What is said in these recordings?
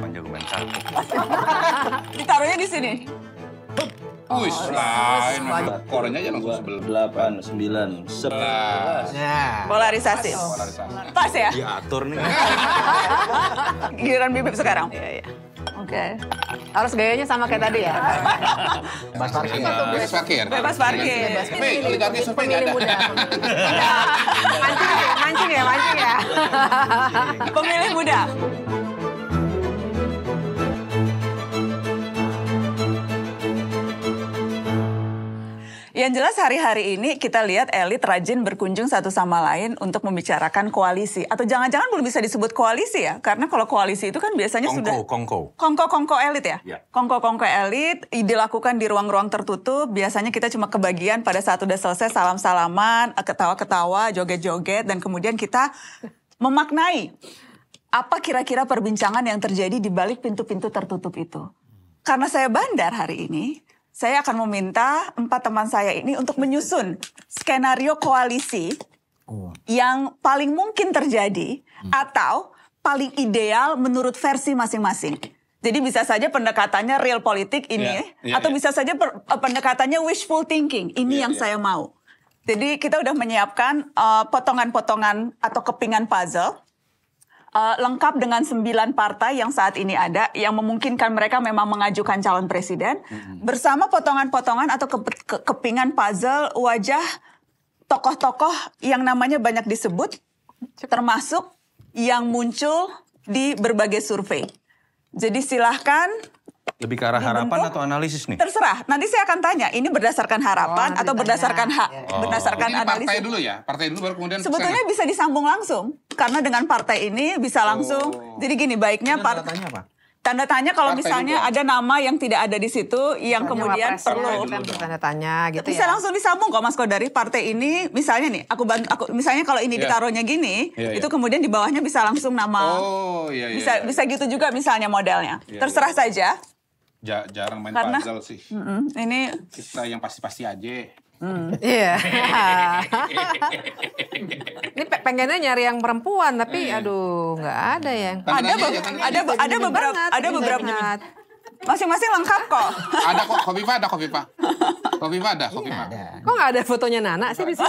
Panjang main kartu. Ditaruhnya di sini. Wih, oh, lain. Korenya aja langsung sebelah. Delapan, sembilan, sebelas. Nah. Ya. Polarisasi. Pas ya? Diatur nih. Giliran bibip sekarang. Iya, iya. Oke. Harus gayanya sama kayak tadi ya? Bebas parkir. Bebas parkir. Bebas parkir. Tapi Oligarki survei nggak ada. Mancing ya, mancing ya, mancing ya. Pemilih muda. Yang jelas hari-hari ini kita lihat elit rajin berkunjung satu sama lain untuk membicarakan koalisi. Atau jangan-jangan belum bisa disebut koalisi ya? Karena kalau koalisi itu kan biasanya kongko, sudah... Kongko. Kongko-kongko elit ya? kongko ya. Kongko-kongko elit dilakukan di ruang-ruang tertutup. Biasanya kita cuma kebagian pada saat udah selesai salam-salaman, ketawa-ketawa, joget-joget. Dan kemudian kita memaknai apa kira-kira perbincangan yang terjadi di balik pintu-pintu tertutup itu. Karena saya bandar hari ini, saya akan meminta empat teman saya ini untuk menyusun skenario koalisi oh. yang paling mungkin terjadi hmm. atau paling ideal menurut versi masing-masing. Jadi bisa saja pendekatannya real politik ini, yeah, yeah, ya, atau yeah. bisa saja eh, pendekatannya wishful thinking. Ini yeah, yang yeah. saya mau. Jadi kita udah menyiapkan eh, potongan-potongan uh, potongan -potongan atau kepingan puzzle uh, lengkap dengan sembilan partai yang saat ini ada yang memungkinkan mereka memang mengajukan calon presiden hmm bersama potongan-potongan atau ke, ke, kepingan puzzle wajah tokoh-tokoh yang namanya banyak disebut termasuk yang muncul di berbagai survei. Jadi silahkan lebih ke arah dibentuk, harapan atau analisis nih? Terserah. Nanti saya akan tanya, ini berdasarkan harapan oh, atau berdasarkan hak, iya, iya. oh. berdasarkan Jadi analisis. Partai dulu ya, partai dulu baru kemudian. Sebetulnya kesana. bisa disambung langsung, karena dengan partai ini bisa langsung. Oh. Jadi gini, baiknya partai. Tanya apa? Tanda tanya kalau partai misalnya juga. ada nama yang tidak ada di situ yang Tanya kemudian perlu kan, tanda tanya gitu Bisa ya. langsung disambung kok Mas Kodari partai ini misalnya nih aku bantu aku misalnya kalau ini yeah. ditaruhnya gini yeah, yeah. itu kemudian di bawahnya bisa langsung nama. Oh iya yeah, iya. Yeah, bisa yeah. bisa gitu juga misalnya modelnya. Yeah, iya. Terserah yeah. saja ja jarang main Karena, puzzle sih. Mm -mm, ini kita yang pasti-pasti aja. Hmm, iya. Ini pengennya nyari yang perempuan tapi eh. aduh nggak ada ya. Tangan ada aja, ada ada, ada, ada iya, beberapa ada beberapa Masing-masing lengkap kok. ada kok pak, ada kopi kopi pak ada iya, kopi pak ada. Kok nggak ada fotonya Nana sih di sini?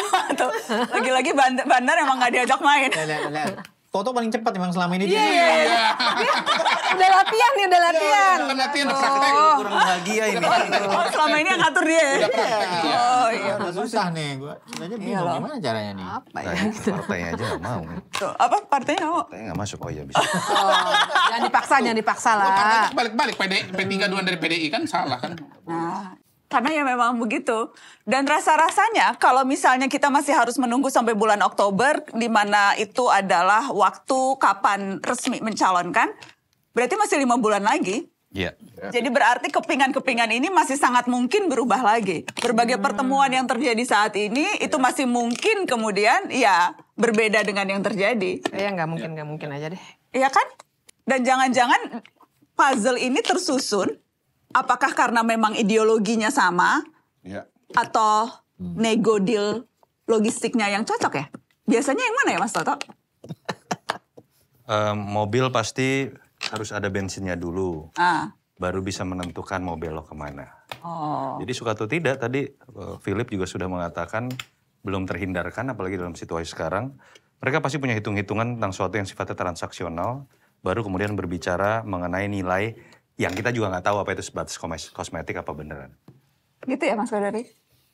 Lagi-lagi bandar, bandar emang nggak diajak main. Toto paling cepat memang selama ini. Iya, iya, iya. Udah latihan nih, udah iya, latihan. Udah latihan, udah oh. praktek. Oh. Kurang bahagia ini. Oh, selama ini yang ngatur dia ya? Udah praktek iya. Iya. Oh, iya. Udah susah nih, gue. aja bingung gimana caranya nih. Apa ya? Partainya aja gak mau. Apa partainya mau? Partainya gak masuk, oh iya bisa. Oh, jangan dipaksa, jangan dipaksa lah. Partainya balik-balik, P3 duluan dari PDI kan salah kan. Nah, karena ya memang begitu. Dan rasa-rasanya kalau misalnya kita masih harus menunggu sampai bulan Oktober di mana itu adalah waktu kapan resmi mencalonkan, berarti masih lima bulan lagi. Iya. Jadi berarti kepingan-kepingan ini masih sangat mungkin berubah lagi. Berbagai hmm. pertemuan yang terjadi saat ini yeah. itu iya. masih mungkin kemudian ya berbeda dengan yang terjadi. Iya nggak mungkin nggak yeah. mungkin aja deh. Iya kan? Dan jangan-jangan puzzle ini tersusun apakah karena memang ideologinya sama ya. atau hmm. nego deal logistiknya yang cocok ya? Biasanya yang mana ya Mas Toto? um, mobil pasti harus ada bensinnya dulu. Ah. Baru bisa menentukan mau belok kemana. Oh. Jadi suka atau tidak tadi eh, Philip juga sudah mengatakan belum terhindarkan apalagi dalam situasi sekarang. Mereka pasti punya hitung-hitungan tentang sesuatu yang sifatnya transaksional baru kemudian berbicara mengenai nilai yang kita juga nggak tahu apa itu sebatas kosmetik apa beneran. Gitu ya Mas Kodari?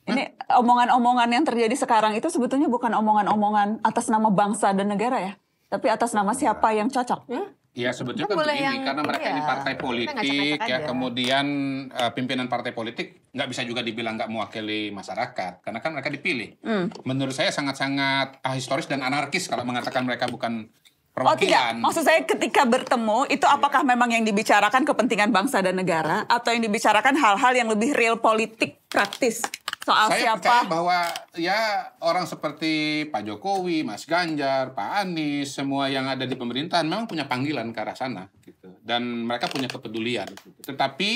Ini omongan-omongan yang terjadi sekarang itu sebetulnya bukan omongan-omongan atas nama bangsa dan negara ya, tapi atas nama siapa yang cocok. Hmm? Ya sebetulnya kan begini yang, karena mereka iya, ini ya. partai politik ya aja. kemudian uh, pimpinan partai politik nggak bisa juga dibilang nggak mewakili masyarakat karena kan mereka dipilih. Hmm. Menurut saya sangat-sangat ahistoris dan anarkis kalau mengatakan mereka bukan perwakilan. Oh tidak, maksud saya ketika bertemu itu iya. apakah memang yang dibicarakan kepentingan bangsa dan negara atau yang dibicarakan hal-hal yang lebih real politik praktis soal saya siapa? Saya bahwa ya orang seperti Pak Jokowi, Mas Ganjar, Pak Anies, semua yang ada di pemerintahan memang punya panggilan ke arah sana gitu. Dan mereka punya kepedulian. Gitu. Tetapi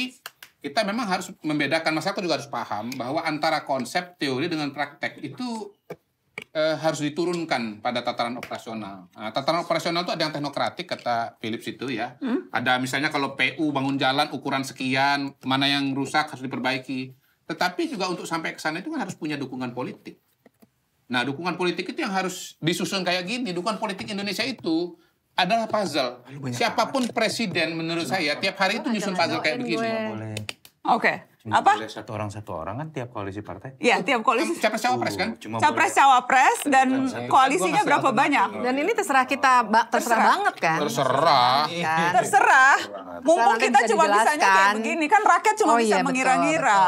kita memang harus membedakan, mas juga harus paham bahwa antara konsep teori dengan praktek itu eh, harus diturunkan pada tataran operasional. Nah, tataran operasional itu ada yang teknokratik kata Philips itu ya. Hmm? Ada misalnya kalau PU bangun jalan ukuran sekian, mana yang rusak harus diperbaiki. Tetapi juga untuk sampai ke sana itu kan harus punya dukungan politik. Nah, dukungan politik itu yang harus disusun kayak gini. Dukungan politik Indonesia itu adalah puzzle. Siapapun presiden menurut saya tiap hari itu nyusun puzzle kayak begini. Oke. Okay apa? satu orang satu orang kan tiap koalisi partai. Iya, tiap koalisi. Capres cawapres kan? Cuma capres cawapres dan koalisinya berapa banyak? Dan ini terserah kita terserah, terserah banget kan? Terserah. Kan? Terserah. Mumpung kita cuma nyanyi kayak begini kan rakyat cuma oh, iya, bisa mengira-ngira.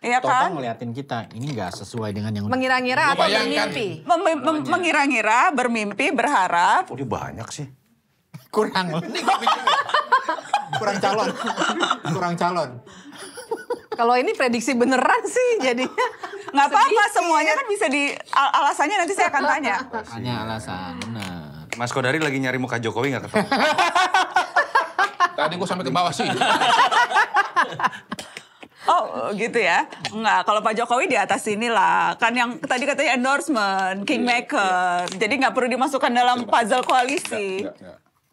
Iya kan? ngeliatin kita, ini gak sesuai dengan yang... Mengira-ngira atau bermimpi? Mengira-ngira, bermimpi, berharap. Udah banyak sih. Kurang. Kurang calon. Kurang calon. Kalau ini prediksi beneran sih jadinya. Nggak apa-apa, semuanya kan bisa di al alasannya nanti saya akan tanya. Hanya alasan. Nah. Mas Kodari lagi nyari muka Jokowi nggak ketemu. Tadi gue sampai ke bawah sih. Oh gitu ya. nggak kalau Pak Jokowi di atas inilah. Kan yang tadi katanya endorsement, kingmaker. Iya, iya. Jadi nggak perlu dimasukkan dalam iya, puzzle koalisi.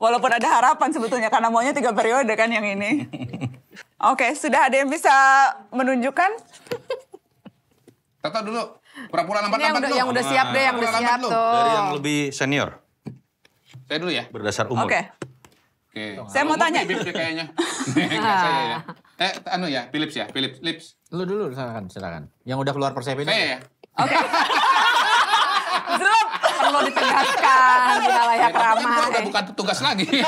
Walaupun ada harapan sebetulnya karena maunya tiga periode kan yang ini. Oke, okay, sudah ada yang bisa menunjukkan? Tata dulu, pura-pura lambat-lambat dulu. Yang udah siap deh, yang udah siap tuh. Dari yang lebih senior. Saya dulu ya? Berdasar umur. Oke. Saya mau tanya. Philips kayaknya. Ya. Eh, anu ya, Philips ya, Philips. Lips. Lu dulu, silakan, silakan. Yang udah keluar persepsi. Saya ya? Oke perlu ditegaskan tidak layak ya, ramai. udah bukan petugas lagi. Iya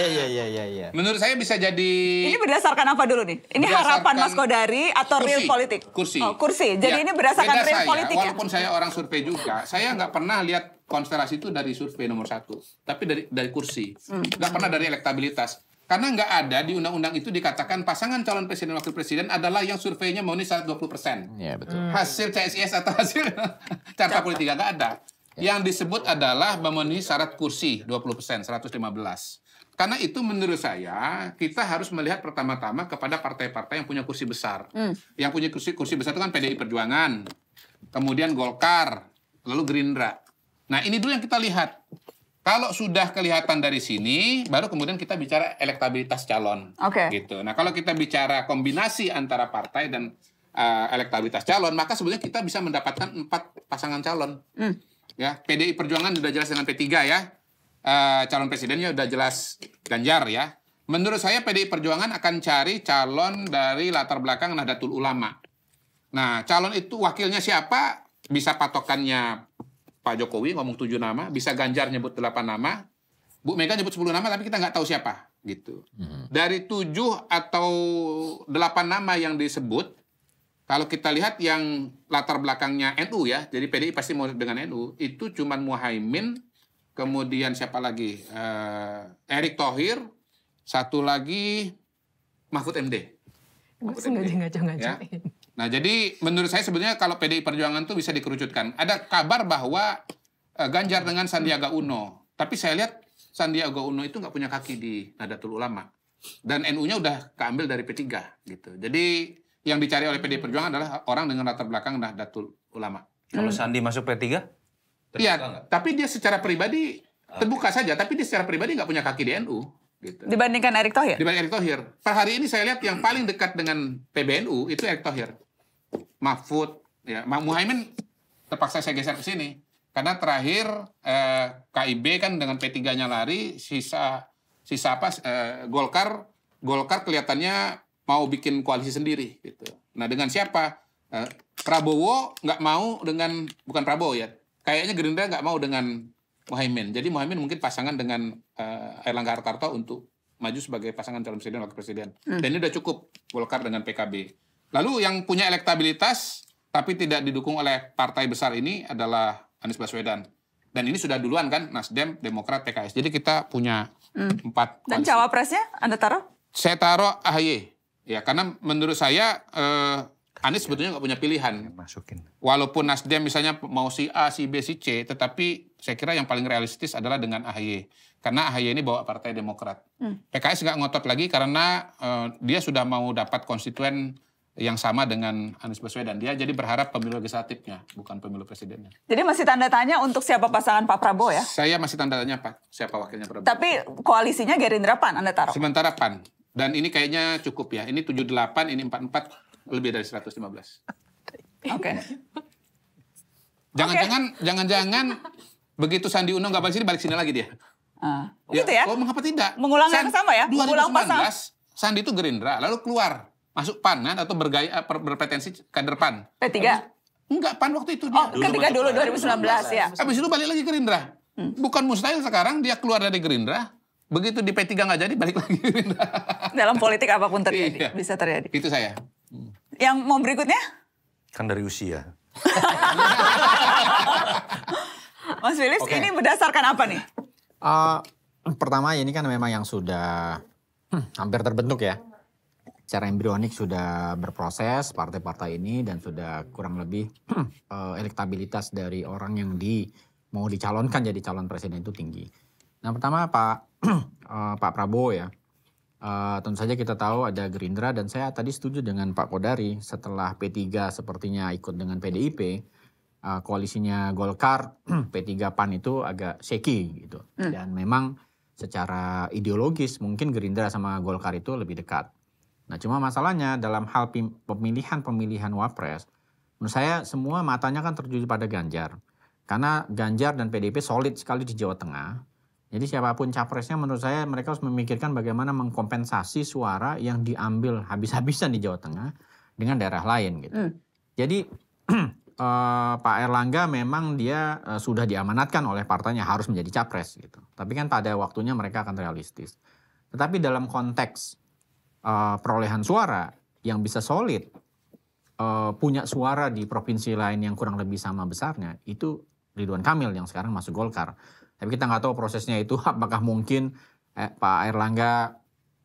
iya, iya iya iya Menurut saya bisa jadi Ini berdasarkan apa dulu nih? Ini harapan Mas Kodari atau kursi, real politik? Kursi. Oh, kursi. Iya. Jadi ya, ini berdasarkan real saya, politik ya. Walaupun saya orang survei juga, saya nggak pernah lihat konstelasi itu dari survei nomor satu, tapi dari dari kursi, hmm. nggak pernah dari elektabilitas. Karena nggak ada di undang-undang itu dikatakan pasangan calon presiden wakil presiden adalah yang surveinya memenuhi syarat 20 persen. Iya, betul. Hmm. Hasil CSIS atau hasil carta politik nggak ada. Iya. Yang disebut adalah memenuhi syarat kursi 20 persen, 115. Karena itu menurut saya kita harus melihat pertama-tama kepada partai-partai yang punya kursi besar. Hmm. Yang punya kursi kursi besar itu kan PDI Perjuangan, kemudian Golkar, lalu Gerindra. Nah ini dulu yang kita lihat. Kalau sudah kelihatan dari sini, baru kemudian kita bicara elektabilitas calon. Oke. Okay. Gitu. Nah, kalau kita bicara kombinasi antara partai dan uh, elektabilitas calon, maka sebenarnya kita bisa mendapatkan empat pasangan calon. Mm. Ya, PDI Perjuangan sudah jelas dengan P3 ya. Uh, calon presidennya sudah jelas Ganjar ya. Menurut saya PDI Perjuangan akan cari calon dari latar belakang Nahdlatul Ulama. Nah, calon itu wakilnya siapa? Bisa patokannya Pak Jokowi ngomong tujuh nama, bisa Ganjar nyebut delapan nama, Bu Mega nyebut sepuluh nama, tapi kita nggak tahu siapa gitu. Hmm. Dari tujuh atau delapan nama yang disebut, kalau kita lihat yang latar belakangnya NU ya, jadi PDI pasti mau dengan NU, itu cuman Muhaimin, kemudian siapa lagi? Uh, Erick Thohir, satu lagi Mahfud MD. Gue sengaja ngaco-ngacoin. Ya? Nah, jadi menurut saya sebenarnya kalau PDI Perjuangan itu bisa dikerucutkan. Ada kabar bahwa eh, Ganjar dengan Sandiaga Uno. Tapi saya lihat Sandiaga Uno itu nggak punya kaki di Nadatul Ulama. Dan NU-nya udah keambil dari P3 gitu. Jadi yang dicari oleh PDI Perjuangan adalah orang dengan latar belakang Nahdlatul Ulama. Kalau Sandi masuk P3? Iya, tapi dia secara pribadi ah, terbuka saja. Tapi dia secara pribadi nggak punya kaki di NU. Gitu. Dibandingkan Erick Thohir? Dibandingkan Erick Thohir. Per hari ini saya lihat yang paling dekat dengan PBNU itu Erick Thohir. Mahfud, ya Muhaimin terpaksa saya geser ke sini karena terakhir eh, KIB kan dengan P3-nya lari, sisa sisa apa eh, Golkar Golkar kelihatannya mau bikin koalisi sendiri gitu. Nah dengan siapa? Eh, Prabowo nggak mau dengan bukan Prabowo ya, kayaknya Gerindra nggak mau dengan Muhaimin. Jadi Muhaimin mungkin pasangan dengan eh, Erlangga Hartarto untuk maju sebagai pasangan calon presiden wakil presiden. Hmm. Dan ini udah cukup Golkar dengan PKB. Lalu yang punya elektabilitas tapi tidak didukung oleh partai besar ini adalah Anies Baswedan. Dan ini sudah duluan kan Nasdem, Demokrat, PKS. Jadi kita punya hmm. empat. Dan cawapresnya Anda taruh? Saya taruh AHY. Ya karena menurut saya eh, Anies ya. sebetulnya nggak punya pilihan. Ya, masukin. Walaupun Nasdem misalnya mau si A, si B, si C, tetapi saya kira yang paling realistis adalah dengan AHY. Karena AHY ini bawa Partai Demokrat. Hmm. PKS nggak ngotot lagi karena eh, dia sudah mau dapat konstituen yang sama dengan Anies Baswedan. Dia jadi berharap pemilu legislatifnya, bukan pemilu presidennya. Jadi masih tanda tanya untuk siapa pasangan Pak Prabowo ya? Saya masih tanda tanya Pak, siapa wakilnya Prabowo. Tapi koalisinya Gerindra Pan Anda taruh? Sementara Pan. Dan ini kayaknya cukup ya. Ini 78, ini 44, lebih dari 115. Oke. Okay. Jangan-jangan, okay. jangan-jangan begitu Sandi Uno nggak balik sini, balik sini lagi dia. Uh, ya, gitu ya? Oh, mengapa tidak? Mengulang yang sama ya? 2019, Sandi itu Gerindra, lalu keluar masuk PAN kan atau bergaya eh, berpretensi kader PAN. P3. enggak PAN waktu itu dia. Oh, dulu ketika dulu 2019, 2019 ya. Habis itu balik lagi ke Gerindra. Hmm. Bukan mustahil sekarang dia keluar dari Gerindra, begitu di P3 nggak jadi balik lagi Gerindra. Dalam politik apapun terjadi, iya. bisa terjadi. Itu saya. Hmm. Yang mau berikutnya? Kan dari usia. Mas Philips, okay. ini berdasarkan apa nih? Uh, pertama ini kan memang yang sudah hmm, hampir terbentuk ya secara embrionik sudah berproses partai-partai ini dan sudah kurang lebih eh, elektabilitas dari orang yang di mau dicalonkan jadi calon presiden itu tinggi. Nah pertama Pak eh, Pak Prabowo ya. Eh, tentu saja kita tahu ada Gerindra dan saya tadi setuju dengan Pak Kodari setelah P3 sepertinya ikut dengan PDIP koalisinya Golkar P3 PAN itu agak shaky gitu hmm. dan memang secara ideologis mungkin Gerindra sama Golkar itu lebih dekat. Nah cuma masalahnya dalam hal pemilihan-pemilihan Wapres, menurut saya semua matanya kan terjadi pada Ganjar. Karena Ganjar dan PDIP solid sekali di Jawa Tengah. Jadi siapapun capresnya menurut saya mereka harus memikirkan bagaimana mengkompensasi suara yang diambil habis-habisan di Jawa Tengah dengan daerah lain gitu. Mm. Jadi eh, Pak Erlangga memang dia eh, sudah diamanatkan oleh partainya harus menjadi capres gitu. Tapi kan pada waktunya mereka akan realistis. Tetapi dalam konteks uh, perolehan suara yang bisa solid uh, punya suara di provinsi lain yang kurang lebih sama besarnya itu Ridwan Kamil yang sekarang masuk Golkar. Tapi kita nggak tahu prosesnya itu apakah mungkin eh, Pak Erlangga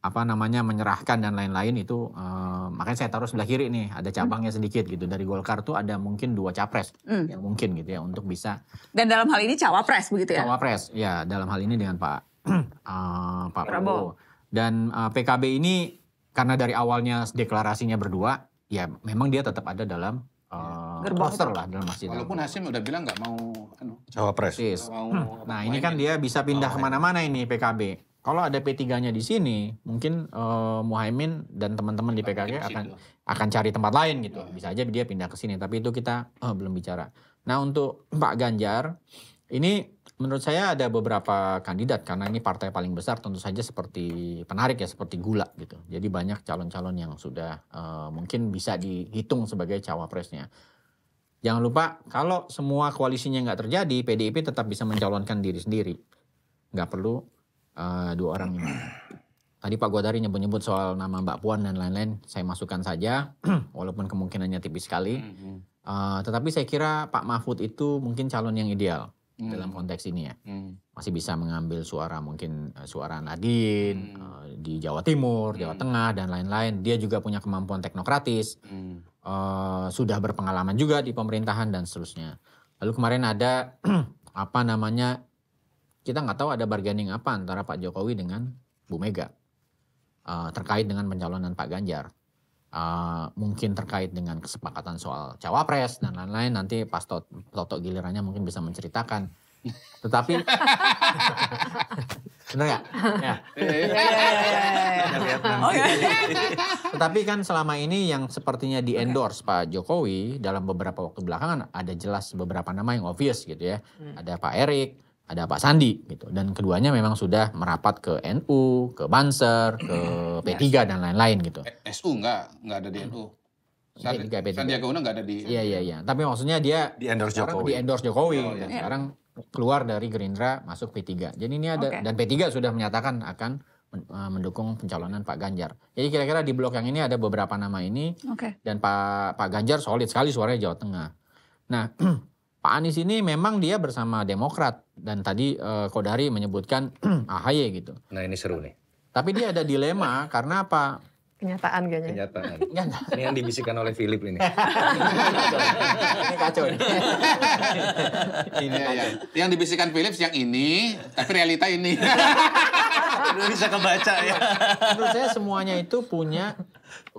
apa namanya menyerahkan dan lain-lain itu eh, makanya saya taruh sebelah kiri nih ada cabangnya sedikit gitu dari Golkar tuh ada mungkin dua capres mm. yang mungkin gitu ya untuk bisa dan dalam hal ini cawapres begitu ya cawapres ya dalam hal ini dengan Pak uh, Pak Prabowo, dan uh, PKB ini karena dari awalnya deklarasinya berdua, ya memang dia tetap ada dalam uh, roster lah dalam masjid. Walaupun Hasim udah bilang nggak mau anu, cawapres. Yes. hmm. Nah ini kan dia bisa pindah kemana-mana ini PKB. Kalau ada P3-nya di sini, mungkin uh, eh, Muhaimin dan teman-teman di PKB akan akan cari tempat lain gitu. Iya. Bisa aja dia pindah ke sini, tapi itu kita uh, belum bicara. Nah untuk Pak Ganjar, ini menurut saya ada beberapa kandidat karena ini partai paling besar tentu saja seperti penarik ya seperti gula gitu. Jadi banyak calon-calon yang sudah uh, mungkin bisa dihitung sebagai cawapresnya. Jangan lupa kalau semua koalisinya nggak terjadi, PDIP tetap bisa mencalonkan diri sendiri. Nggak perlu uh, dua orang ini. Tadi Pak Godari nyebut-nyebut soal nama Mbak Puan dan lain-lain, saya masukkan saja, walaupun kemungkinannya tipis sekali. Uh, tetapi saya kira Pak Mahfud itu mungkin calon yang ideal hmm. dalam konteks ini ya. Hmm. Masih bisa mengambil suara mungkin eh, suara Nadine hmm. Eh, di Jawa Timur, hmm. Jawa Tengah dan lain-lain. Dia juga punya kemampuan teknokratis, hmm. uh, sudah berpengalaman juga di pemerintahan dan seterusnya. Lalu kemarin ada apa namanya kita nggak tahu ada bargaining apa antara Pak Jokowi dengan Bu Mega uh, terkait dengan pencalonan Pak Ganjar uh, mungkin terkait dengan kesepakatan soal cawapres dan lain-lain nanti pas Toto, toto gilirannya mungkin bisa menceritakan tetapi benar ya oh, iya. tetapi kan selama ini yang sepertinya di endorse okay. Pak Jokowi dalam beberapa waktu belakangan ada jelas beberapa nama yang obvious gitu ya hmm. ada Pak Erik ada Pak Sandi gitu dan keduanya memang sudah merapat ke NU, ke Banser, ke hmm. P3 dan lain-lain gitu. Eh, SU enggak, enggak ada di NU. Hmm. Sandiaga, p Sandiaga Uno enggak ada di Iya iya iya, tapi maksudnya dia di endorse Jokowi. Di endorse Jokowi oh, dan iya. sekarang keluar dari Gerindra masuk P3. Jadi ini ada okay. dan P3 sudah menyatakan akan e, mendukung pencalonan Pak Ganjar. Jadi kira-kira di blok yang ini ada beberapa nama ini okay. dan Pak Pak Ganjar solid sekali suaranya Jawa Tengah. Nah, Pak Anies ini memang dia bersama Demokrat dan tadi uh, Kodari menyebutkan AHY gitu. Nah ini seru nih. Tapi dia ada dilema karena apa? Kenyataan kayaknya. Kenyataan. ini yang dibisikkan oleh Philip ini. ini kacau. ini iya, iya. ini ya, ya. Yang dibisikkan Philip yang ini, tapi realita ini. Bisa kebaca ya. Menurut saya semuanya itu punya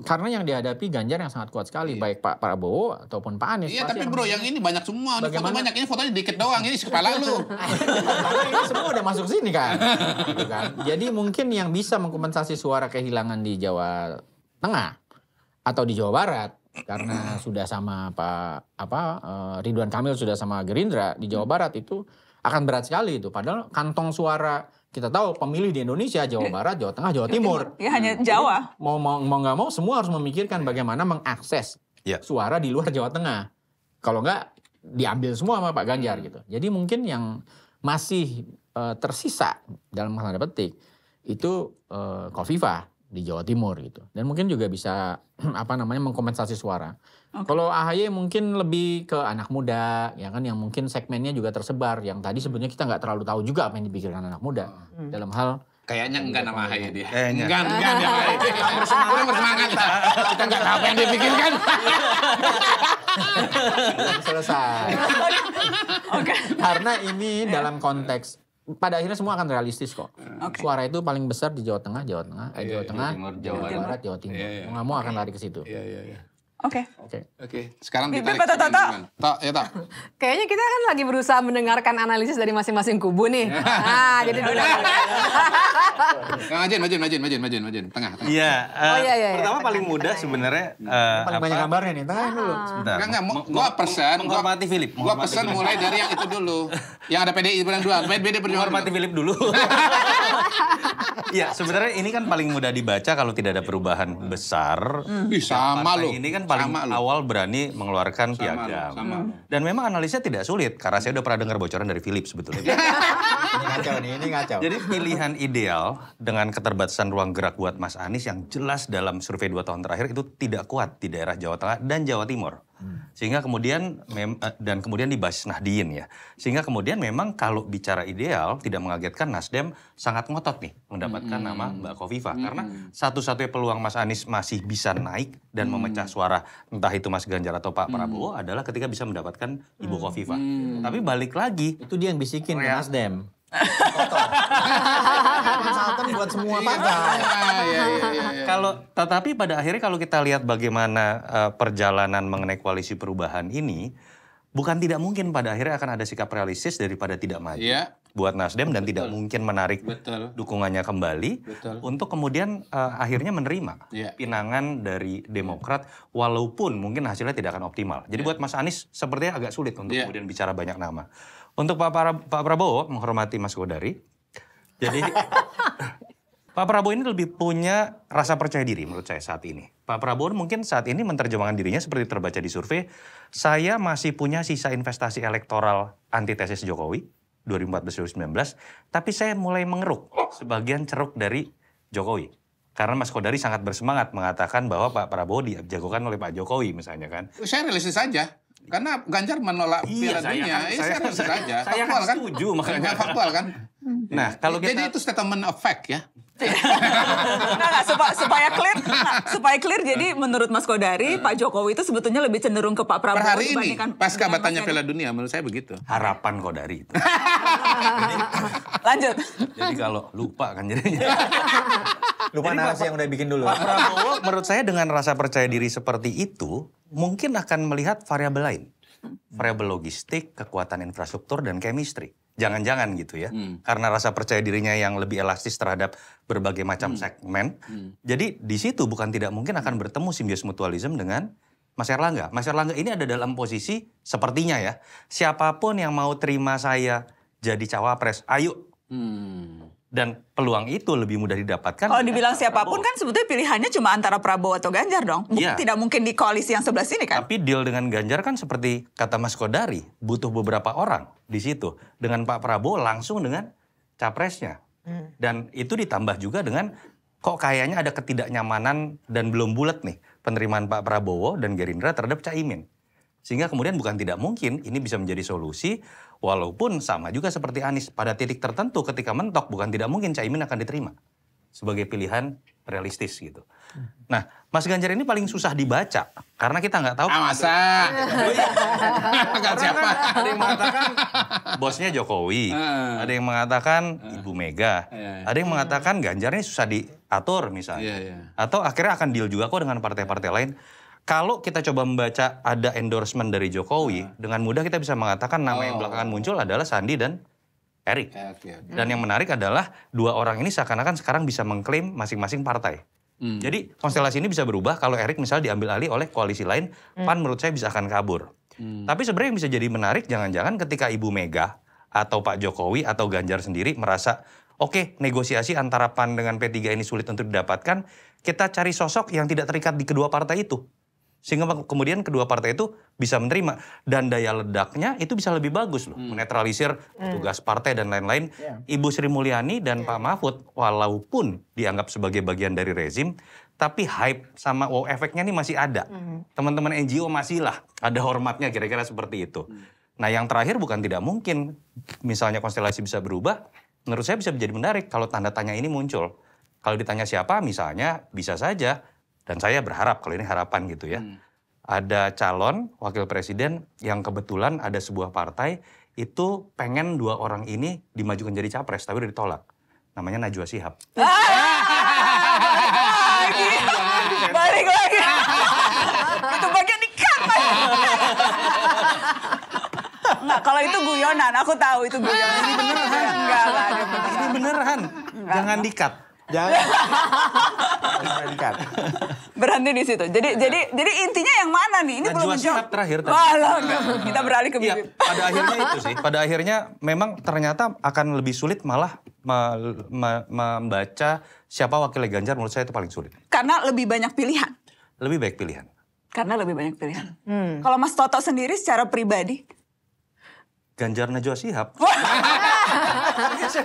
karena yang dihadapi Ganjar yang sangat kuat sekali iya. baik Pak Prabowo ataupun Pak Anies. Iya, tapi Bro, yang ini banyak semua. Ini foto banyak ini fotonya dikit doang. Ini kepala lu. ini semua udah masuk sini kan. Gitu kan. Jadi mungkin yang bisa mengkompensasi suara kehilangan di Jawa Tengah atau di Jawa Barat karena sudah sama Pak apa eh, Ridwan Kamil sudah sama Gerindra di Jawa Barat itu akan berat sekali itu padahal kantong suara kita tahu pemilih di Indonesia Jawa iya. Barat, Jawa Tengah, Jawa Timur. Ya hanya Jawa. mau mau mau nggak mau semua harus memikirkan bagaimana mengakses yeah. suara di luar Jawa Tengah. Kalau nggak diambil semua sama Pak Ganjar hmm. gitu. Jadi mungkin yang masih uh, tersisa dalam masalah petik itu uh, eh, Kofifa di Jawa Timur gitu. Dan mungkin juga bisa apa namanya mengkompensasi suara. Okay. Kalau AHY mungkin lebih ke anak muda ya kan yang mungkin segmennya juga tersebar yang tadi sebenarnya kita nggak terlalu tahu juga apa yang dipikirkan anak muda hmm. dalam hal Kayaknya enggak nama AHY dia. Kayaknya. Enggak, enggak dia. enggak. bersemangat. Kurang bersemangat. Kita enggak tahu apa yang dipikirkan. Selesai. Oke. Okay. Karena ini dalam konteks pada akhirnya semua akan realistis kok. Okay. Suara itu paling besar di Jawa Tengah, Jawa Tengah, eh, iya, Jawa Tengah, Jawa, Barat, Jawa Timur. Yeah, iya. mau akan lari ke situ. Yeah, yeah, yeah. Oke. Okay. Oke. Okay. Sekarang kita tak tak ya tak. Kayaknya kita kan lagi berusaha mendengarkan analisis dari masing-masing kubu nih. Ya. Ah, nah, jadi dulu. majin, majin, majin, majin, majin, majin, tengah. tengah. Iya. Eh, oh iya iya. iya. Pertama paling mudah sebenarnya. Uh, paling banyak gambarnya nih, tengah dulu. Sebentar. Ah. Enggak enggak, gua pesan, gua Philip. Gua pesan mulai dari yang itu dulu. yang ada PDI bulan dua, PDI berjuang. Hormati Philip dulu. Iya, sebenarnya ini kan paling mudah dibaca kalau tidak ada perubahan besar. Hmm. Ih, sama loh. Ini kan paling sama awal berani mengeluarkan sama piagam. sama. Dan memang analisnya tidak sulit karena saya udah pernah dengar bocoran dari Philips sebetulnya. ini ngacau nih, ini ngacau Jadi pilihan ideal dengan keterbatasan ruang gerak buat Mas Anies yang jelas dalam survei dua tahun terakhir itu tidak kuat di daerah Jawa Tengah dan Jawa Timur. Sehingga kemudian eh, dan kemudian dibahas basis Nahdien ya. Sehingga kemudian memang kalau bicara ideal tidak mengagetkan Nasdem sangat ngotot nih mendapatkan hmm. nama Mbak Kofifa hmm. karena satu-satunya peluang Mas Anies masih bisa naik dan hmm. memecah suara entah itu Mas Ganjar atau Pak hmm. Prabowo adalah ketika bisa mendapatkan Ibu mm. Kofifa. Hmm. Tapi balik lagi itu dia yang bisikin oh, ya. ke Nasdem. konsultan buat semua iya. partai. Ah, iya, iya, kalau tetapi pada akhirnya kalau kita lihat bagaimana eh, perjalanan mengenai koalisi perubahan ini bukan tidak mungkin pada akhirnya akan ada sikap realistis daripada tidak maju. Iya. Buat Nasdem dan tidak mungkin menarik Betul. dukungannya kembali Betul. untuk kemudian uh, akhirnya menerima yeah. pinangan dari Demokrat walaupun mungkin hasilnya tidak akan optimal. Jadi yeah. buat Mas Anies sepertinya agak sulit untuk yeah. kemudian bicara banyak nama. Untuk Pak, Pak Prabowo menghormati Mas Godari, jadi Pak Prabowo ini lebih punya rasa percaya diri menurut saya saat ini. Pak Prabowo mungkin saat ini menerjemahkan dirinya seperti terbaca di survei, saya masih punya sisa investasi elektoral antitesis Jokowi 2014-2019, tapi saya mulai mengeruk sebagian ceruk dari Jokowi. Karena Mas Kodari sangat bersemangat mengatakan bahwa Pak Prabowo dijagokan oleh Pak Jokowi misalnya kan. Saya realistis saja karena Ganjar menolak iya, Piala saya Dunia, kan, ya saya, saya, kan- saya, Saya faktual, kan, kan? setuju makanya. Faktual kan. Nah, kalau kita... Jadi itu statement of fact ya. nah, nah, supaya, supaya clear, nah, supaya clear. Jadi menurut Mas Kodari, Pak Jokowi itu sebetulnya lebih cenderung ke Pak Prabowo. Per hari ini, pasca batanya Piala Dunia, menurut saya begitu. Harapan Kodari itu. Lanjut. Jadi kalau lupa kan jadinya. lupa jadi narasi yang udah bikin dulu. Pak Prabowo menurut saya dengan rasa percaya diri seperti itu mungkin akan melihat variabel lain. Variabel logistik, kekuatan infrastruktur dan chemistry. Jangan-jangan gitu ya. Hmm. Karena rasa percaya dirinya yang lebih elastis terhadap berbagai macam hmm. segmen. Hmm. Jadi di situ bukan tidak mungkin akan bertemu simbiosis mutualisme dengan Mas Erlangga. Mas Erlangga ini ada dalam posisi sepertinya ya, siapapun yang mau terima saya jadi cawapres. Ayo. Hmm. Dan peluang itu lebih mudah didapatkan. Kalau dibilang siapapun Prabowo. Oh. kan sebetulnya pilihannya cuma antara Prabowo atau Ganjar dong. Ya. Tidak mungkin di koalisi yang sebelah sini kan. Tapi deal dengan Ganjar kan seperti kata Mas Kodari, butuh beberapa orang di situ. Dengan Pak Prabowo langsung dengan capresnya. Hmm. Dan itu ditambah juga dengan kok kayaknya ada ketidaknyamanan dan belum bulat nih penerimaan Pak Prabowo dan Gerindra terhadap Caimin. Sehingga kemudian bukan tidak mungkin ini bisa menjadi solusi Walaupun sama juga seperti Anies, pada titik tertentu ketika mentok bukan tidak mungkin Caimin akan diterima sebagai pilihan realistis gitu. Nah, Mas Ganjar ini paling susah dibaca karena kita nggak tahu. Ah, masa? siapa. Kan ada yang mengatakan bosnya Jokowi, uh, ada yang mengatakan uh, Ibu Mega, uh, ada yang mengatakan Ganjar ini susah diatur misalnya. Iya, Atau akhirnya akan deal juga kok dengan partai-partai lain kalau kita coba membaca ada endorsement dari Jokowi, nah. dengan mudah kita bisa mengatakan nama oh. yang belakangan muncul adalah Sandi dan Erik. Eh, dan yang menarik adalah dua orang ini seakan-akan sekarang bisa mengklaim masing-masing partai. Hmm. Jadi konstelasi ini bisa berubah kalau Erik misalnya diambil alih oleh koalisi lain, hmm. PAN menurut saya bisa akan kabur. Hmm. Tapi sebenarnya yang bisa jadi menarik jangan-jangan ketika Ibu Mega atau Pak Jokowi atau Ganjar sendiri merasa oke okay, negosiasi antara PAN dengan P3 ini sulit untuk didapatkan, kita cari sosok yang tidak terikat di kedua partai itu. Sehingga kemudian kedua partai itu bisa menerima dan daya ledaknya itu bisa lebih bagus loh, hmm. menetralisir hmm. tugas partai dan lain-lain. Yeah. Ibu Sri Mulyani dan yeah. Pak Mahfud walaupun dianggap sebagai bagian dari rezim, tapi hype sama wow efeknya ini masih ada. Hmm. Teman-teman NGO masih lah ada hormatnya kira-kira seperti itu. Hmm. Nah, yang terakhir bukan tidak mungkin misalnya konstelasi bisa berubah, menurut saya bisa menjadi menarik kalau tanda tanya ini muncul. Kalau ditanya siapa misalnya bisa saja dan saya berharap kalau ini harapan gitu ya. Hmm. Ada calon wakil presiden yang kebetulan ada sebuah partai itu pengen dua orang ini dimajukan jadi capres tapi udah ditolak. Namanya Najwa sihab. Balik lagi. Itu bagian dikat. Enggak, kalau itu guyonan, aku tahu itu guyonan. Ini beneran. Enggak, enggak. Ini beneran. Jangan dikat. Jangan. Berhenti di situ. Jadi ya. jadi jadi intinya yang mana nih? Ini nah, belum menjawab. terakhir tadi. Nah, kita beralih ke iya, bibir. Ya, pada akhirnya itu sih. Pada akhirnya memang ternyata akan lebih sulit malah me me membaca siapa wakilnya Ganjar menurut saya itu paling sulit. Karena lebih banyak pilihan. Lebih baik pilihan. Karena lebih banyak pilihan. Hmm. Kalau Mas Toto sendiri secara pribadi Ganjar Najwa Sihab.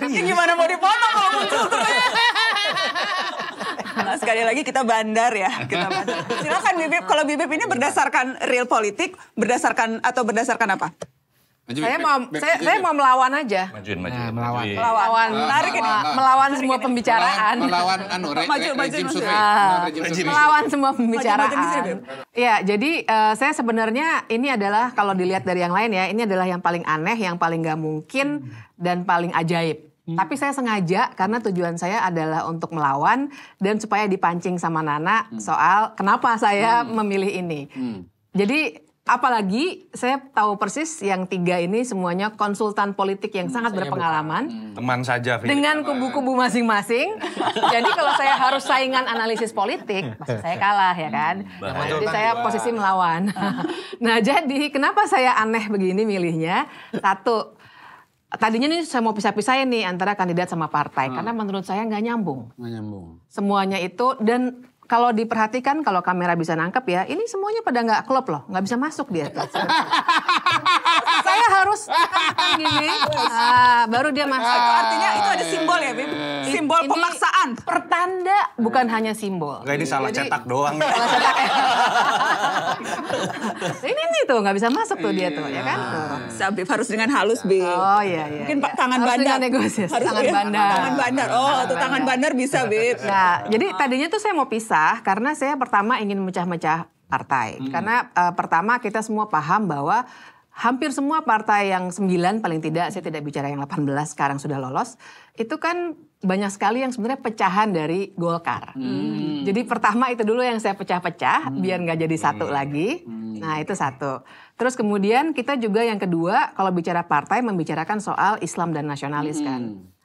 ini Gimana mau dipotong kalau muncul nah, sekali lagi kita bandar ya, kita bandar. Silakan Bibip, kalau Bibip ini berdasarkan real politik, berdasarkan atau berdasarkan apa? Majuin, saya mau back, saya, back, saya mau melawan aja. Majuin, majuin, nah, melawan. Majuin. Melawan. melawan, ah, ini. Melawan semua pembicaraan. Melawan anu re, maju, re, ah. ah, rejim survei. Ah, melawan semua pembicaraan. Iya, jadi uh, saya sebenarnya ini adalah kalau dilihat dari yang lain ya, ini adalah yang paling aneh, yang paling gak mungkin dan paling ajaib Hmm. Tapi saya sengaja karena tujuan saya adalah untuk melawan dan supaya dipancing sama Nana hmm. soal kenapa saya hmm. memilih ini. Hmm. Jadi apalagi saya tahu persis yang tiga ini semuanya konsultan politik yang hmm, sangat berpengalaman. Hmm. Teman saja. Fili. Dengan kubu-kubu masing-masing. Jadi kalau saya harus saingan analisis politik, pasti saya kalah ya kan. Hmm, jadi saya posisi melawan. nah jadi kenapa saya aneh begini milihnya? Satu, Tadinya ini saya mau pisah-pisahin nih antara kandidat sama partai hmm. karena menurut saya nggak nyambung. Nggak nyambung. Semuanya itu dan kalau diperhatikan kalau kamera bisa nangkep ya ini semuanya pada nggak klop loh nggak bisa masuk dia harus tekan gini. Ah, baru dia masuk. Itu artinya itu ada simbol ya, Bim? Simbol ini pemaksaan. Pertanda bukan hanya simbol. Enggak, ini salah Jadi, cetak doang. Salah cetak. ini nih tuh, nggak bisa masuk tuh dia tuh, ya kan? Iya. Sabib harus dengan halus, Bim. Oh iya, iya. Mungkin iya. tangan harus bandar. Negosiasi. Harus tangan ya, bandar. Tangan bandar. Oh, tangan atau tangan bandar bisa, Bim. Ya, jadi tadinya tuh saya mau pisah karena saya pertama ingin mecah-mecah partai. Hmm. Karena uh, pertama kita semua paham bahwa hampir semua partai yang 9 paling tidak saya tidak bicara yang 18 sekarang sudah lolos itu kan banyak sekali yang sebenarnya pecahan dari Golkar. Hmm. Jadi pertama itu dulu yang saya pecah-pecah hmm. biar nggak jadi satu hmm. lagi. Hmm. Nah itu satu. Terus kemudian kita juga yang kedua kalau bicara partai membicarakan soal Islam dan nasionalis hmm. kan.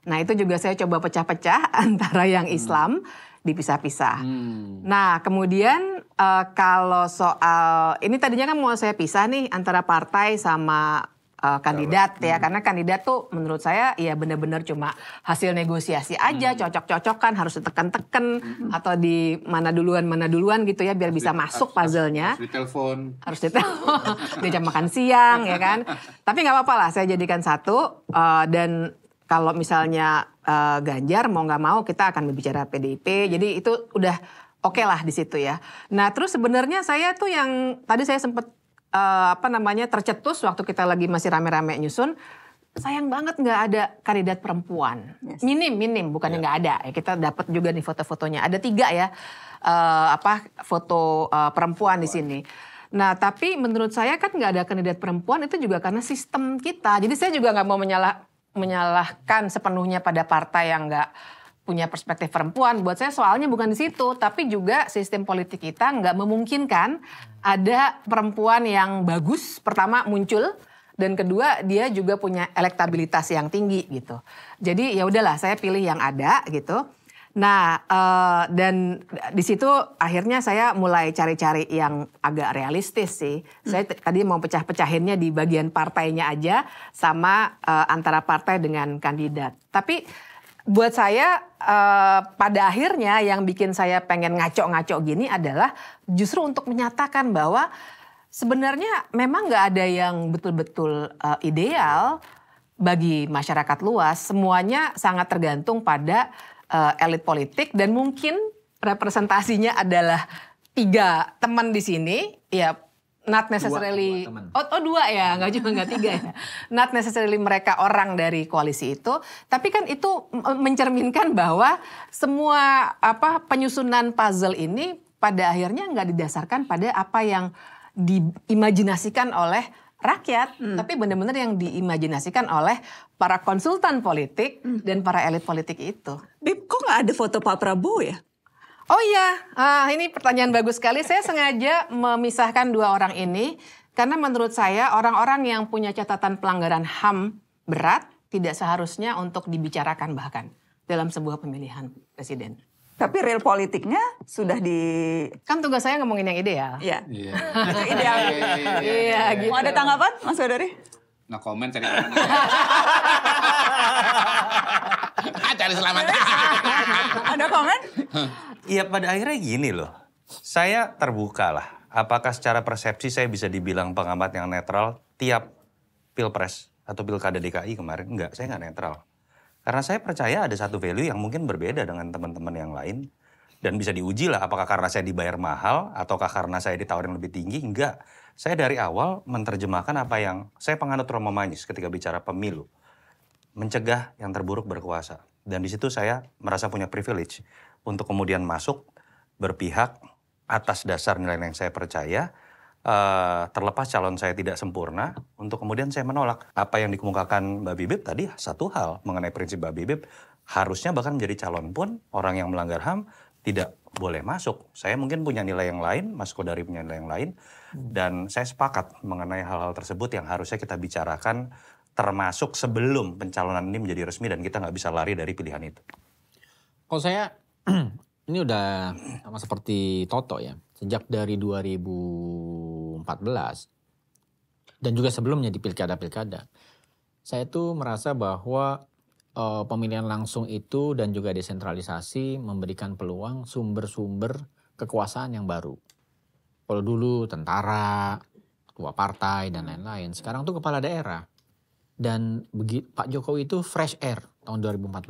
Nah itu juga saya coba pecah-pecah antara yang hmm. Islam. Hmm dipisah-pisah. Hmm. Nah, kemudian uh, kalau soal ini tadinya kan mau saya pisah nih antara partai sama uh, kandidat Kalo, ya, hmm. karena kandidat tuh menurut saya ya benar-benar cuma hasil negosiasi aja, hmm. cocok-cocokan harus ditekan-tekan hmm. atau di mana duluan mana duluan gitu ya biar bisa masuk puzzlenya. puzzle-nya. Harus ditelepon. Harus ditelepon. jam makan siang ya kan. Tapi nggak apa-apa lah, saya jadikan satu uh, dan kalau misalnya uh, Ganjar mau nggak mau kita akan berbicara PDIP. Jadi itu udah oke okay lah di situ ya. Nah terus sebenarnya saya tuh yang tadi saya sempat uh, eh, apa namanya tercetus waktu kita lagi masih rame-rame nyusun. Sayang banget nggak ada kandidat perempuan, yes. minim minim bukannya iya. nggak yeah. ada. Ya, kita dapat juga nih foto-fotonya. Ada tiga ya uh, apa foto uh, perempuan perempuan di sini. Nah, tapi menurut saya kan nggak ada kandidat perempuan itu juga karena sistem kita. Jadi saya juga nggak mau menyalah menyalahkan sepenuhnya pada partai yang nggak punya perspektif perempuan. Buat saya soalnya bukan di situ, tapi juga sistem politik kita nggak memungkinkan ada perempuan yang bagus pertama muncul dan kedua dia juga punya elektabilitas yang tinggi gitu. Jadi ya udahlah saya pilih yang ada gitu. Nah, uh, dan di situ akhirnya saya mulai cari-cari yang agak realistis sih. Hmm. Saya tadi mau pecah-pecahinnya di bagian partainya aja sama uh, antara partai dengan kandidat. Tapi buat saya uh, pada akhirnya yang bikin saya pengen ngaco-ngaco gini adalah justru untuk menyatakan bahwa sebenarnya memang nggak ada yang betul-betul uh, ideal bagi masyarakat luas. Semuanya sangat tergantung pada uh, elit politik dan mungkin representasinya adalah tiga teman di sini ya not necessarily dua, dua oh, oh dua ya nggak juga nggak tiga ya not necessarily mereka orang dari koalisi itu tapi kan itu mencerminkan bahwa semua apa penyusunan puzzle ini pada akhirnya nggak didasarkan pada apa yang diimajinasikan oleh rakyat, hmm. tapi benar-benar yang diimajinasikan oleh para konsultan politik hmm. dan para elit politik itu. Bib, kok nggak ada foto Pak Prabowo ya? Oh iya, ah, ini pertanyaan bagus sekali. Saya sengaja memisahkan dua orang ini karena menurut saya orang-orang yang punya catatan pelanggaran HAM berat tidak seharusnya untuk dibicarakan bahkan dalam sebuah pemilihan presiden. Tapi real politiknya sudah di... Kan tugas saya ngomongin yang ideal. Ya? Iya. Yeah. ideal. Iya, iya, iya, iya, gitu. Mau ada tanggapan, Mas Badari? No nah, comment cari aman. cari selamat. ada komen? Iya pada akhirnya gini loh. Saya terbuka lah. Apakah secara persepsi saya bisa dibilang pengamat yang netral tiap pilpres atau pilkada DKI kemarin? Enggak, saya nggak netral. Karena saya percaya ada satu value yang mungkin berbeda dengan teman-teman yang lain dan bisa diuji lah apakah karena saya dibayar mahal ataukah karena saya ditawarin lebih tinggi enggak saya dari awal menerjemahkan apa yang saya penganut Romo Manis ketika bicara pemilu mencegah yang terburuk berkuasa dan di situ saya merasa punya privilege untuk kemudian masuk berpihak atas dasar nilai yang saya percaya Eh, terlepas calon saya tidak sempurna, untuk kemudian saya menolak. Apa yang dikemukakan Mbak Bibip tadi satu hal mengenai prinsip Mbak Bibip, harusnya bahkan menjadi calon pun orang yang melanggar HAM tidak boleh masuk. Saya mungkin punya nilai yang lain, Mas Kodari punya nilai yang lain, hmm. dan saya sepakat mengenai hal-hal tersebut yang harusnya kita bicarakan termasuk sebelum pencalonan ini menjadi resmi dan kita nggak bisa lari dari pilihan itu. Kalau saya ini udah sama seperti Toto ya. Sejak dari 2000 2014 dan juga sebelumnya di pilkada-pilkada, saya tuh merasa bahwa uh, pemilihan langsung itu dan juga desentralisasi memberikan peluang sumber-sumber kekuasaan yang baru. Kalau dulu tentara, ketua partai dan lain-lain, sekarang tuh kepala daerah. Dan begi, Pak Jokowi itu fresh air tahun 2014.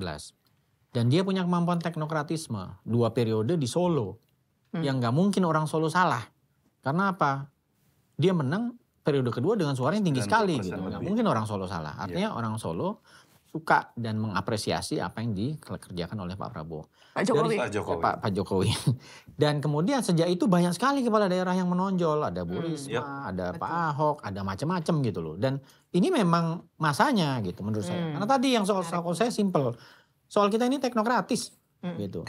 Dan dia punya kemampuan teknokratisme dua periode di Solo, hmm. yang nggak mungkin orang Solo salah. Karena apa? dia menang periode kedua dengan suara yang tinggi sekali gitu. Lebih. mungkin orang Solo salah. Iya. Artinya yeah. orang Solo suka dan mengapresiasi apa yang dikerjakan oleh Pak Prabowo. Pak Jokowi. Dari, Pak Jokowi. Pak, Pak Jokowi. Dan kemudian sejak itu banyak sekali kepala daerah yang menonjol. Ada Bu hmm, Risma, hmm, yep. ada Pak Ahok, ada macam-macam gitu loh. Dan ini memang masanya gitu menurut hmm. saya. Karena tadi yang soal, soal saya simple. Soal kita ini teknokratis hmm. gitu.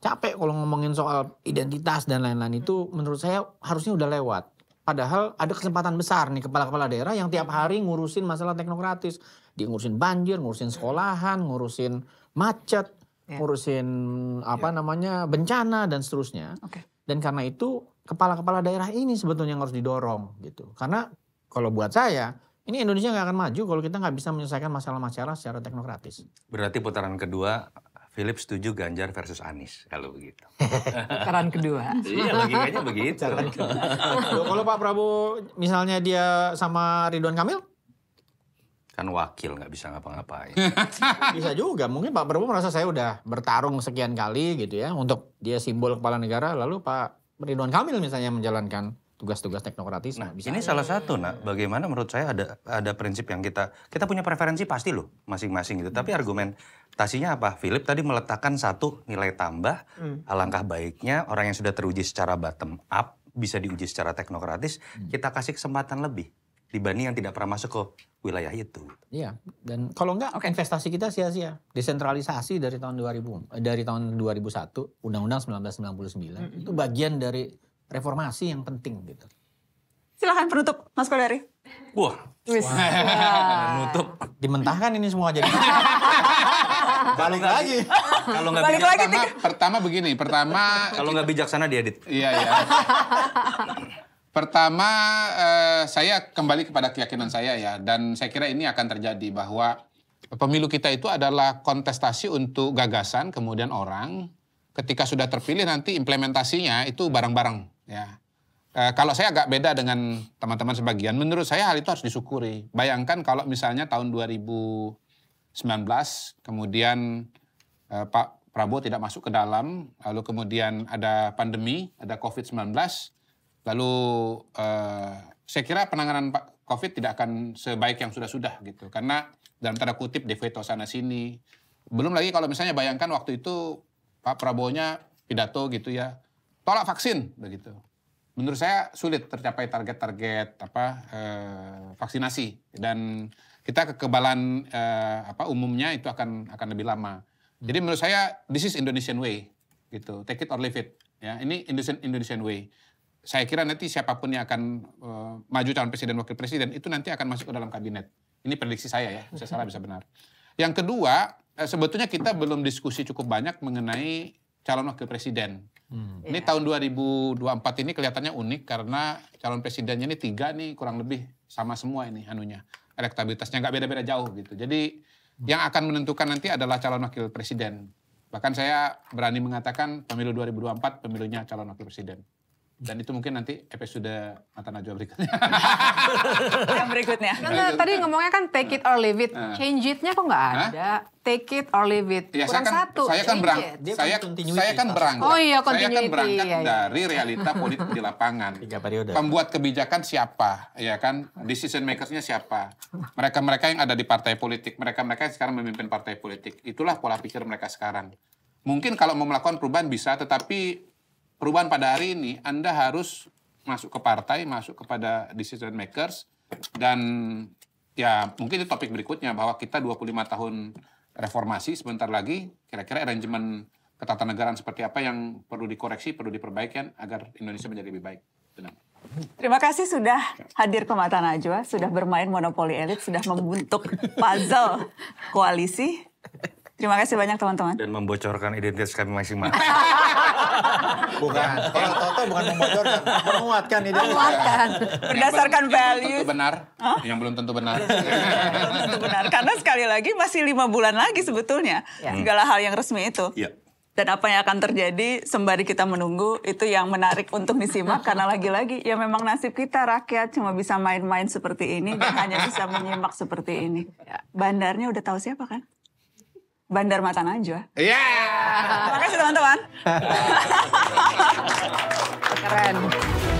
Capek kalau ngomongin soal identitas dan lain-lain itu menurut saya harusnya udah lewat. Padahal ada kesempatan besar nih kepala-kepala daerah yang tiap hari ngurusin masalah teknokratis. Dia ngurusin banjir, ngurusin hmm. sekolahan, ngurusin macet, ya. ngurusin apa ya. namanya bencana dan seterusnya. Okay. Dan karena itu kepala-kepala daerah ini sebetulnya yang harus didorong gitu. Karena kalau buat saya ini Indonesia nggak akan maju kalau kita nggak bisa menyelesaikan masalah masalah secara teknokratis. Berarti putaran kedua Philip setuju Ganjar versus Anies kalau begitu. Putaran kedua. iya logikanya begitu. Kedua. kalau Pak Prabowo misalnya dia sama Ridwan Kamil? Kan wakil nggak bisa ngapa-ngapain. bisa juga. Mungkin Pak Prabowo merasa saya udah bertarung sekian kali gitu ya. Untuk dia simbol kepala negara lalu Pak Ridwan Kamil misalnya menjalankan tugas-tugas teknokratis. Nah, bisa ini ya. salah satu, Nah, Bagaimana menurut saya ada ada prinsip yang kita kita punya preferensi pasti loh masing-masing gitu. Hmm. Tapi argumentasinya apa? Philip tadi meletakkan satu nilai tambah. Hmm. Alangkah baiknya orang yang sudah teruji secara bottom up bisa diuji secara teknokratis. Hmm. Kita kasih kesempatan lebih dibanding yang tidak pernah masuk ke wilayah itu. Iya, dan kalau enggak okay. investasi kita sia-sia. Desentralisasi dari tahun 2000 dari tahun 2001, Undang-Undang 1999 mm -hmm. itu bagian dari reformasi yang penting gitu. Silahkan penutup Mas Kodari. Wah, penutup. Dimentahkan ini semua jadi. Balik lagi. Kalau nggak Balik lagi. Pertama, pertama begini, pertama kalau nggak bijaksana diedit. Iya, iya. Pertama, eh, saya kembali kepada keyakinan saya ya, dan saya kira ini akan terjadi bahwa pemilu kita itu adalah kontestasi untuk gagasan, kemudian orang, ketika sudah terpilih nanti implementasinya itu bareng-bareng. Ya. E, kalau saya agak beda dengan teman-teman sebagian, menurut saya hal itu harus disyukuri. Bayangkan kalau misalnya tahun 2019 kemudian e, Pak Prabowo tidak masuk ke dalam, lalu kemudian ada pandemi, ada COVID-19, lalu e, saya kira penanganan Pak COVID tidak akan sebaik yang sudah-sudah gitu. Karena dalam tanda kutip defeto sana sini. Belum lagi kalau misalnya bayangkan waktu itu Pak Prabowo-nya pidato gitu ya tolak vaksin begitu. Menurut saya sulit tercapai target-target apa eh, vaksinasi dan kita kekebalan eh, apa umumnya itu akan akan lebih lama. Jadi menurut saya this is Indonesian way gitu. Take it or leave it. Ya, ini Indonesian Indonesian way. Saya kira nanti siapapun yang akan eh, maju calon presiden wakil presiden itu nanti akan masuk ke dalam kabinet. Ini prediksi saya ya, bisa salah bisa benar. Yang kedua, eh, sebetulnya kita belum diskusi cukup banyak mengenai calon wakil presiden. Hmm. Ini ya. tahun 2024 ini kelihatannya unik karena calon presidennya ini tiga nih kurang lebih sama semua ini anunya elektabilitasnya nggak beda-beda jauh gitu. Jadi hmm. yang akan menentukan nanti adalah calon wakil presiden. Bahkan saya berani mengatakan pemilu 2024 pemilunya calon wakil presiden. Dan itu mungkin nanti episode mata najwa berikutnya. yang berikutnya. nah, tadi ngomongnya kan take it or leave it. Eh. Change it-nya kok nggak ada. Take it or leave it. Ya, Kurang saya kan, satu. Saya kan berangkat. Saya, saya kan berangkat. Oh iya, continuity. Saya kan berangkat iya, iya. dari realita politik di lapangan. Tiga periode. Pembuat kebijakan siapa, ya kan? Decision makersnya siapa? Mereka-mereka yang ada di partai politik, mereka-mereka yang sekarang memimpin partai politik. Itulah pola pikir mereka sekarang. Mungkin kalau mau melakukan perubahan bisa, tetapi perubahan pada hari ini Anda harus masuk ke partai, masuk kepada decision makers dan ya mungkin itu topik berikutnya bahwa kita 25 tahun reformasi sebentar lagi kira-kira arrangement ketatanegaraan seperti apa yang perlu dikoreksi, perlu diperbaiki kan, agar Indonesia menjadi lebih baik. Tenang. Terima kasih sudah hadir ke Mata Najwa, sudah bermain monopoli elit, sudah membentuk puzzle koalisi. Terima kasih banyak teman-teman. Dan membocorkan identitas kami masing-masing. bukan. Iya. Kalau Toto bukan membocorkan, menguatkan ide. Menguatkan. Berdasarkan yang value. Tentu benar. Huh? Yang belum tentu benar. belum tentu benar. Karena sekali lagi masih lima bulan lagi sebetulnya ya. segala hal yang resmi itu. Iya. Dan apa yang akan terjadi sembari kita menunggu itu yang menarik untuk disimak karena lagi-lagi ya memang nasib kita rakyat cuma bisa main-main seperti ini dan hanya bisa menyimak seperti ini. Iya. Bandarnya udah tahu siapa kan? Bandar Mata Najwa. Iya. Yeah. Terima kasih teman-teman. Keren.